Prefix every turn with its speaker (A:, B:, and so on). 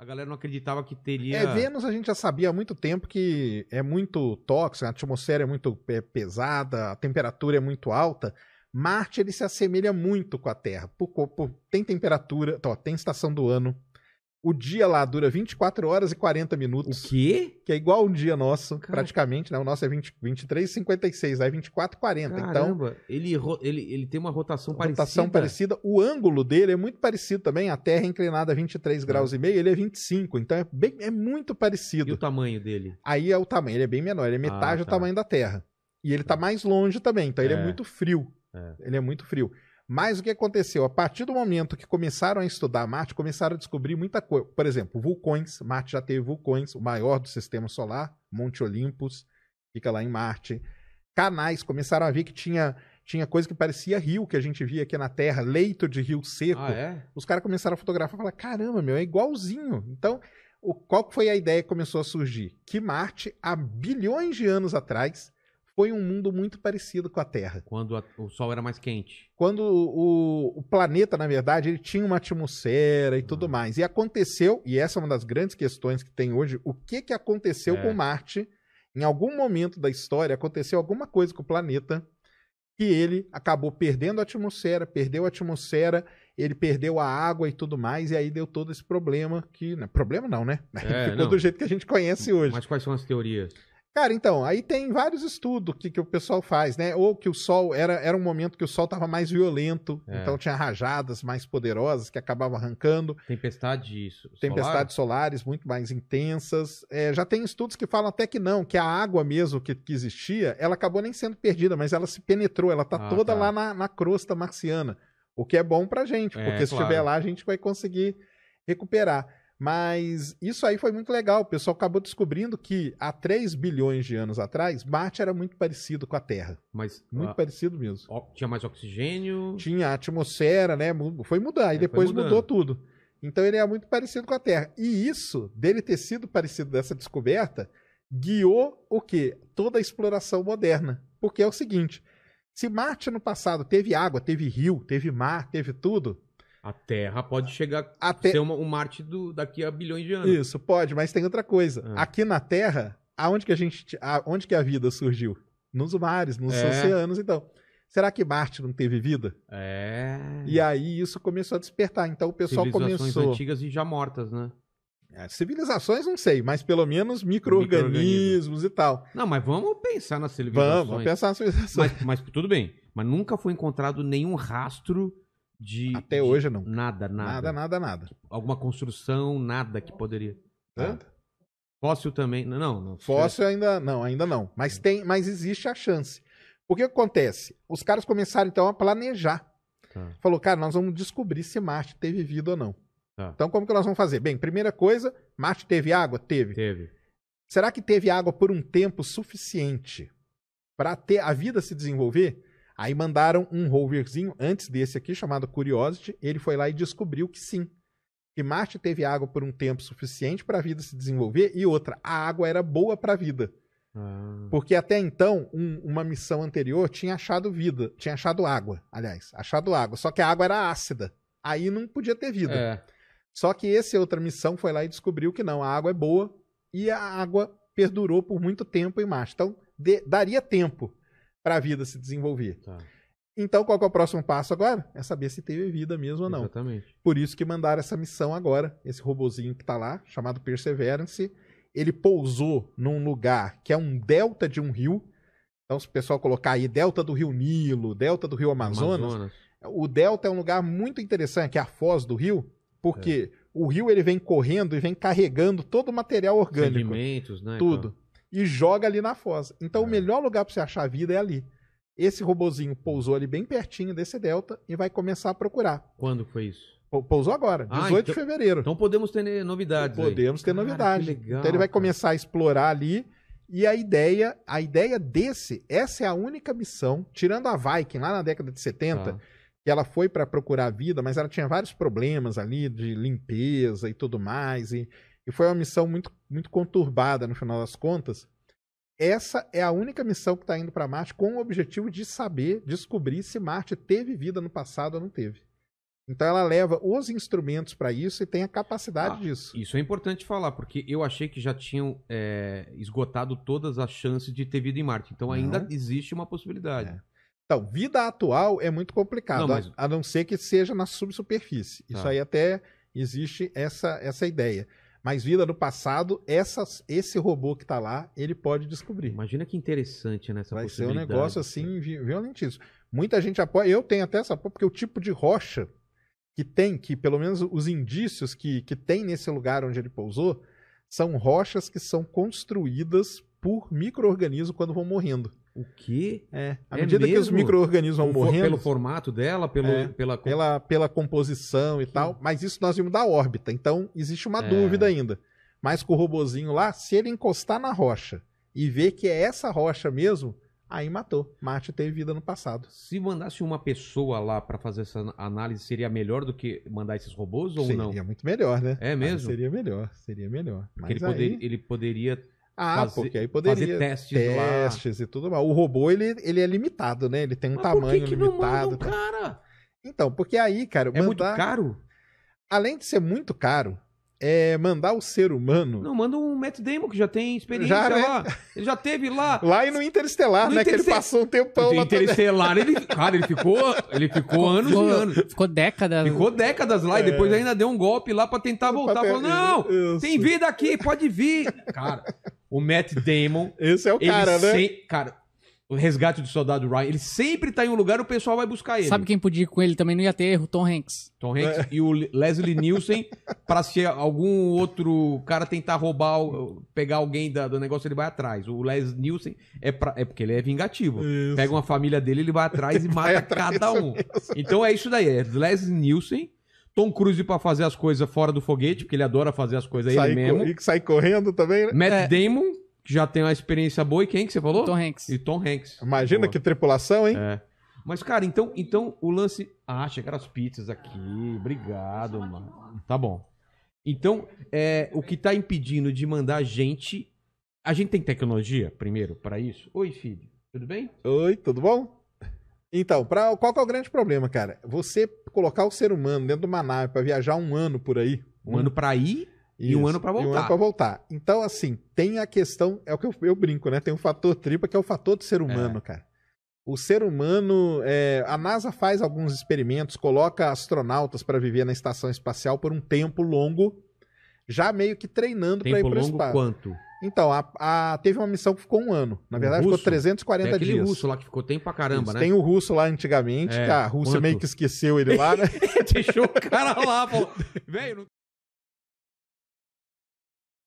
A: a galera não acreditava que teria. É, Vênus
B: a gente já sabia há muito tempo que é muito tóxica, a atmosfera é muito pesada, a temperatura é muito alta. Marte ele se assemelha muito com a Terra. Por, por, tem temperatura, ó, tem estação do ano, o dia lá dura 24 horas e 40 minutos. O quê? Que é igual um dia nosso, praticamente, né? O nosso é 20, 23 56, aí 24 e 40. Então, Caramba,
A: então, ele, ele, ele tem uma rotação, parecida. Rotação parecida.
B: O ângulo dele é muito parecido também. A Terra é inclinada a 23 tá. graus e meio, ele é 25. Então é, bem, é muito parecido. E o tamanho dele? Aí é o tamanho, ele é bem menor, ele é ah, metade ah, tá. do tamanho da Terra. E ele tá, tá mais longe também, então é, é. é. ele é muito frio. Ele é muito frio. Mas o que aconteceu? A partir do momento que começaram a estudar Marte, começaram a descobrir muita coisa. Por exemplo, vulcões. Marte já teve vulcões, o maior do sistema solar, Monte Olympus, fica lá em Marte. Canais, começaram a ver que tinha, tinha coisa que parecia rio, que a gente via aqui na Terra, leito de rio seco. Ah, é? Os caras começaram a fotografar e falaram: caramba, meu, é igualzinho. Então, o, qual foi a ideia que começou a surgir? Que Marte, há bilhões de anos atrás, foi um mundo muito parecido com a Terra.
A: Quando a, o Sol era mais quente.
B: Quando o, o, planeta, na verdade, ele tinha uma atmosfera e ah. tudo uhum. mais. E aconteceu, e essa é uma das grandes questões que tem hoje, o que, que aconteceu é. com Marte? Em algum momento da história, aconteceu alguma coisa com o planeta que ele acabou perdendo a atmosfera, perdeu a atmosfera, ele perdeu a água e tudo mais, e aí deu todo esse problema que... Né, problema não, né? É, Ficou não. do jeito que a gente conhece hoje. Mas quais são as teorias? Cara, então, aí tem vários estudos que, que o pessoal faz, né? Ou que o sol era, era um momento que o sol estava mais violento, é. então tinha rajadas mais poderosas que acabavam arrancando. tempestades isso, Tempestades solares muito mais intensas. É, já tem estudos que falam até que não, que a água mesmo que, que existia, ela acabou nem sendo perdida, mas ela se penetrou, ela tá ah, toda tá. lá na, na crosta marciana. O que é bom pra gente, é, porque se claro. estiver lá, a gente vai conseguir recuperar. Mas isso aí foi muito legal. O pessoal acabou descobrindo que há 3 bilhões de anos atrás, Marte era muito parecido com a Terra.
A: Mas muito ah,
B: parecido mesmo. tinha mais oxigênio. Tinha a atmosfera, né? Foi mudar. É, e depois mudou tudo. Então ele é muito parecido com a Terra. E isso, dele ter sido parecido dessa descoberta, guiou o quê? Toda a exploração moderna. Porque é o seguinte: se Marte no passado teve água, teve rio, teve mar, teve tudo,
A: a Terra pode chegar a te... ser uma, um Marte do, daqui a bilhões de anos. Isso,
B: pode, mas tem outra coisa. Ah. Aqui na Terra, aonde que a gente. Aonde que a vida surgiu? Nos mares, nos é. oceanos, então. Será que Marte não teve vida? É. E aí isso começou a despertar. Então o pessoal Civilizações começou. antigas e já mortas, né? É, civilizações, não sei, mas pelo menos micro-organismos micro e tal. Não, mas vamos pensar nas civilizações. Vamos, vamos pensar nas civilizações.
A: Mas, mas tudo bem. Mas nunca foi encontrado nenhum rastro de. Até de hoje não. Nada, nada. Nada, nada, nada. Alguma construção, nada que poderia. Nada. Fóssil também. Não, não. Fóssil
B: ainda não, ainda não. Mas tem, mas existe a chance. O que acontece? Os caras começaram então a planejar. Tá. Falou, cara, nós vamos descobrir se Marte teve vida ou não. Tá. Então, como que nós vamos fazer? Bem, primeira coisa, Marte teve água? Teve. Teve. Será que teve água por um tempo suficiente para ter a vida se desenvolver? Aí mandaram um roverzinho antes desse aqui, chamado Curiosity. Ele foi lá e descobriu que sim, que Marte teve água por um tempo suficiente para a vida se desenvolver. E outra, a água era boa para a vida. Ah. Porque até então, um, uma missão anterior tinha achado vida, tinha achado água, aliás, achado água. Só que a água era ácida. Aí não podia ter vida. É. Só que essa outra missão foi lá e descobriu que não, a água é boa e a água perdurou por muito tempo em Marte. Então, de, daria tempo para a vida se desenvolver. Tá. Então, qual é o próximo passo agora? É saber se teve vida mesmo ou não. Exatamente. Por isso que mandaram essa missão agora. Esse robozinho que está lá, chamado Perseverance, ele pousou num lugar que é um delta de um rio. Então, se o pessoal colocar aí delta do rio Nilo, delta do rio Amazonas, Amazonas. o delta é um lugar muito interessante, é a foz do rio, porque é. o rio ele vem correndo e vem carregando todo o material orgânico.
A: Sedimentos, né? Tudo.
B: Então e joga ali na foz. Então, é. o melhor lugar para você achar a vida é ali. Esse robozinho pousou ali bem pertinho desse delta e vai começar a procurar.
A: Quando foi isso?
B: Pousou agora, 18 ah, então, de fevereiro. Então podemos ter né,
A: novidades. Podemos aí. ter novidades. então ele vai
B: cara. começar a explorar ali. E a ideia, a ideia desse, essa é a única missão, tirando a Viking lá na década de 70, tá. que ela foi para procurar vida, mas ela tinha vários problemas ali de limpeza e tudo mais. E e foi uma missão muito, muito conturbada no final das contas. Essa é a única missão que está indo para Marte com o objetivo de saber, descobrir se Marte teve vida no passado ou não teve. Então ela leva os instrumentos para isso e tem a capacidade ah, disso.
A: Isso é importante falar, porque eu achei que já tinham é, esgotado todas as chances de ter vida em Marte. Então ainda não. existe uma possibilidade. É.
B: Então, vida atual é muito complicado, não, mas... a, a, não ser que seja na subsuperfície. Isso tá. aí até existe essa, essa ideia. Mas vida no passado, essas, esse robô que está lá, ele pode descobrir. Imagina que interessante nessa né, possibilidade. Vai ser um negócio assim violentíssimo. Muita gente apoia, eu tenho até essa porque o tipo de rocha que tem, que pelo menos os indícios que, que tem nesse lugar onde ele pousou, são rochas que são construídas por micro-organismos quando vão morrendo. O que? É. é. À é medida mesmo? que os micro-organismos vão morrendo. Pelo formato dela, pelo, é, pela... pela... pela composição e tal. Mas isso nós vimos da órbita. Então, existe uma é. dúvida ainda. Mas com o robozinho lá, se ele encostar na rocha e ver que é essa rocha mesmo, aí matou. Marte teve vida no passado.
A: Se mandasse uma pessoa lá para fazer essa análise, seria melhor do que mandar esses robôs ou seria não? Seria muito melhor, né? É mesmo?
B: seria melhor, seria melhor. Mas ele, aí... poder, ele poderia ah, porque aí poderia fazer testes, testes e tudo mais. O robô ele, ele é limitado, né? Ele tem um Mas tamanho por que que limitado. Não manda um tá? cara? Então, porque aí, cara, é mandar... muito caro. Além de ser muito caro, é mandar o ser humano. Não, manda um Matt Damon que já tem experiência já, né? lá. Ele já teve lá. Lá e no Interestelar, no né? Que ele passou um tempão lá. Interestelar, ele, cara, ele ficou, ele ficou
A: anos ficou, e anos.
B: Ficou décadas. Ficou décadas
A: lá é. e depois ainda deu um golpe lá para tentar voltar. Falou, não, Isso. tem vida aqui, pode vir. Cara,
B: o Matt Damon. Esse é o cara, né?
A: Cara, o resgate do soldado Ryan. Ele sempre tá em um lugar e o pessoal vai buscar ele. Sabe quem podia ir com ele também? Não ia ter erro, Tom Hanks. Tom Hanks é. e o Leslie Nielsen, para se algum outro cara tentar roubar, pegar alguém da, do negócio, ele vai atrás. O Leslie Nielsen é, pra, é porque ele é vingativo. Isso. Pega uma família dele, ele vai atrás ele e mata atrás cada um. Então é isso daí. É Leslie Nielsen Tom Cruise para fazer as coisas fora do foguete, porque ele adora fazer as coisas aí mesmo. E
B: que sai correndo também, né? Matt é.
A: Damon, que já tem uma experiência boa. E quem que você falou? Tom Hanks.
B: E Tom Hanks. Imagina boa. que tripulação, hein? É.
A: Mas, cara, então, então o lance. Ah, chegaram as pizzas aqui. Obrigado, mano. Tá bom. Então, é, o que tá impedindo de mandar gente. A gente tem tecnologia, primeiro, para isso?
B: Oi, filho. Tudo bem? Oi, tudo bom? Então, pra, qual que é o grande problema, cara? Você colocar o ser humano dentro de uma nave para viajar um ano por aí. Um, ano para ir isso, e um ano para voltar. E um ano para voltar. Então, assim, tem a questão, é o que eu, eu brinco, né? Tem um fator tripa que é o fator do ser humano, é. cara. O ser humano, é, a NASA faz alguns experimentos, coloca astronautas para viver na estação espacial por um tempo longo, já meio que treinando para ir para o espaço. quanto? Então, a, a, teve uma missão que ficou um ano. Na verdade, ficou 340 é aquele dias. russo lá que ficou tempo pra caramba, Isso, né? Tem o russo lá antigamente, é, que a Rússia quanto? meio que esqueceu ele lá, né? Deixou o cara lá, falou,
A: velho, não...